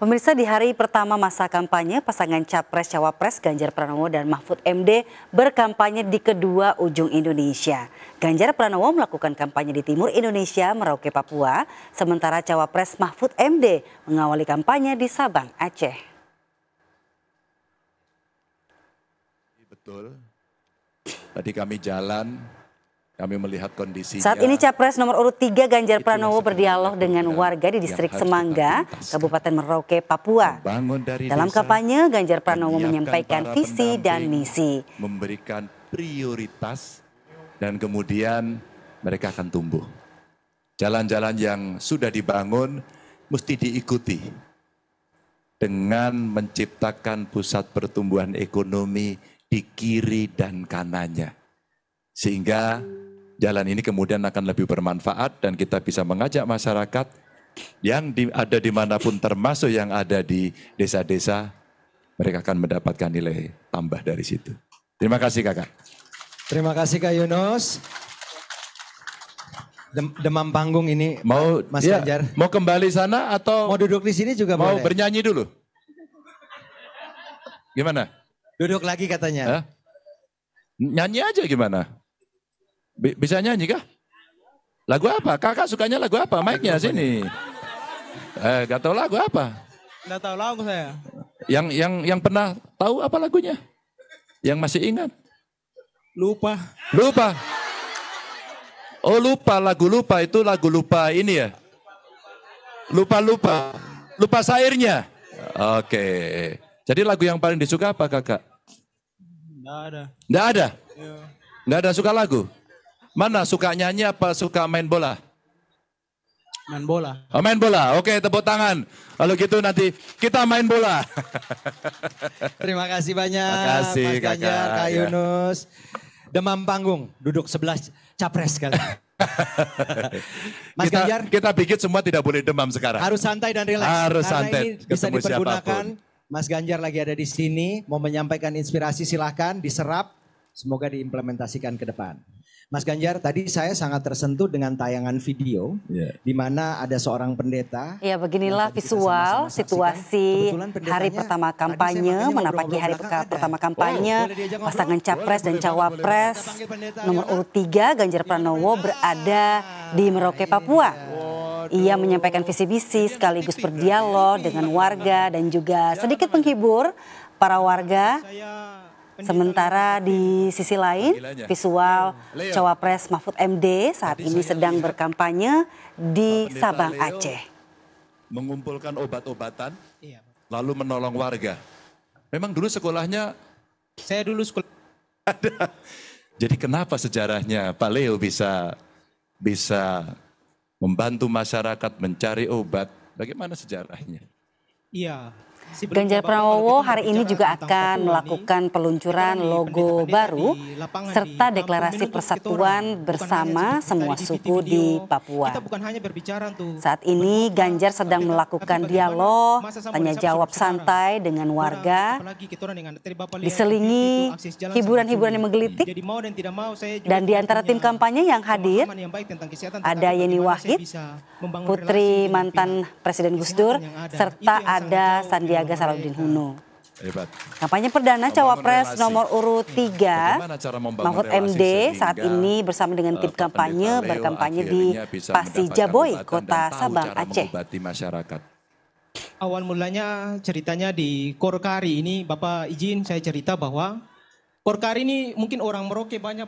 Pemirsa di hari pertama masa kampanye, pasangan Capres-Cawapres Ganjar Pranowo dan Mahfud MD berkampanye di kedua ujung Indonesia. Ganjar Pranowo melakukan kampanye di timur Indonesia, Merauke, Papua, sementara Cawapres Mahfud MD mengawali kampanye di Sabang, Aceh. Betul, tadi kami jalan kami melihat kondisi. Saat ini Capres nomor urut 3 Ganjar Pranowo berdialog dengan warga di distrik Semangga, Kabupaten Merauke, Papua. Dalam kampanye Ganjar Pranowo menyampaikan visi dan misi. Memberikan prioritas dan kemudian mereka akan tumbuh. Jalan-jalan yang sudah dibangun mesti diikuti dengan menciptakan pusat pertumbuhan ekonomi di kiri dan kanannya. Sehingga Jalan ini kemudian akan lebih bermanfaat dan kita bisa mengajak masyarakat yang di, ada dimanapun termasuk yang ada di desa-desa, mereka akan mendapatkan nilai tambah dari situ. Terima kasih kakak. Terima kasih Kak Yunus. Dem demam panggung ini mau Mas ya, Ganjar. Mau kembali sana atau mau duduk di sini juga mau boleh. Mau bernyanyi dulu. Gimana? Duduk lagi katanya. Hah? Nyanyi aja gimana? Bisa nyanyi kah? Lagu apa? Kakak sukanya lagu apa? Mic-nya sini. Ya? Eh, gak tahu lagu apa? Gak tahu lagu saya. Yang yang yang pernah tahu apa lagunya? Yang masih ingat? Lupa. Lupa. Oh lupa lagu lupa itu lagu lupa ini ya. Lupa lupa. Lupa sairnya. Oke. Jadi lagu yang paling disuka apa kakak? Enggak ada. Enggak ada? Enggak iya. ada suka lagu? Mana suka nyanyi apa suka main bola? Main bola. Oh, main bola. Oke, tepuk tangan. Kalau gitu nanti kita main bola. Terima kasih banyak. Terima kasih Mas Ganjar, Kakak, Kak iya. Yunus. Ya. Demam panggung, duduk sebelah capres kali. Mas kita, Ganjar. Kita pikir semua tidak boleh demam sekarang. Harus santai dan rileks. Harus Karena santai. Ini bisa dipergunakan. Siapapun. Mas Ganjar lagi ada di sini, mau menyampaikan inspirasi silahkan diserap. Semoga diimplementasikan ke depan. Mas Ganjar, tadi saya sangat tersentuh dengan tayangan video, yeah. di mana ada seorang pendeta. Ya, beginilah visual sama -sama situasi hari pertama kampanye, menapaki hari belakang, pertama kampanye, oh, pasangan capres dan cawapres nomor urut 3 Ganjar Pranowo berada di Merauke, iya. Papua. Ia menyampaikan visi visi sekaligus berdialog dengan warga dan juga sedikit menghibur para warga Sementara di sisi lain, visual cawapres Mahfud MD saat ini sedang berkampanye di Sabang Aceh. Mengumpulkan obat-obatan, iya, lalu menolong warga. Memang dulu sekolahnya... Saya dulu sekolah. Ada. Jadi kenapa sejarahnya Pak Leo bisa bisa membantu masyarakat mencari obat? Bagaimana sejarahnya? Iya, Ganjar Pranowo hari ini juga akan melakukan peluncuran logo baru serta deklarasi persatuan bersama semua suku di Papua. Saat ini Ganjar sedang melakukan dialog tanya jawab santai dengan warga diselingi hiburan-hiburan yang menggelitik dan di antara tim kampanye yang hadir ada Yeni Wahid, putri mantan Presiden Gus Dur serta ada Sandiaga Sandiaga Salahuddin iya. Uno. Hebat. Kampanye perdana Cawapres relasi. nomor urut 3 hmm. Mahfud MD saat ini bersama dengan eh, tim kampanye berkampanye di Pasi Jaboy, Kota Sabang, Aceh. Masyarakat. Awal mulanya ceritanya di Korkari ini Bapak izin saya cerita bahwa Korkari ini mungkin orang Merauke banyak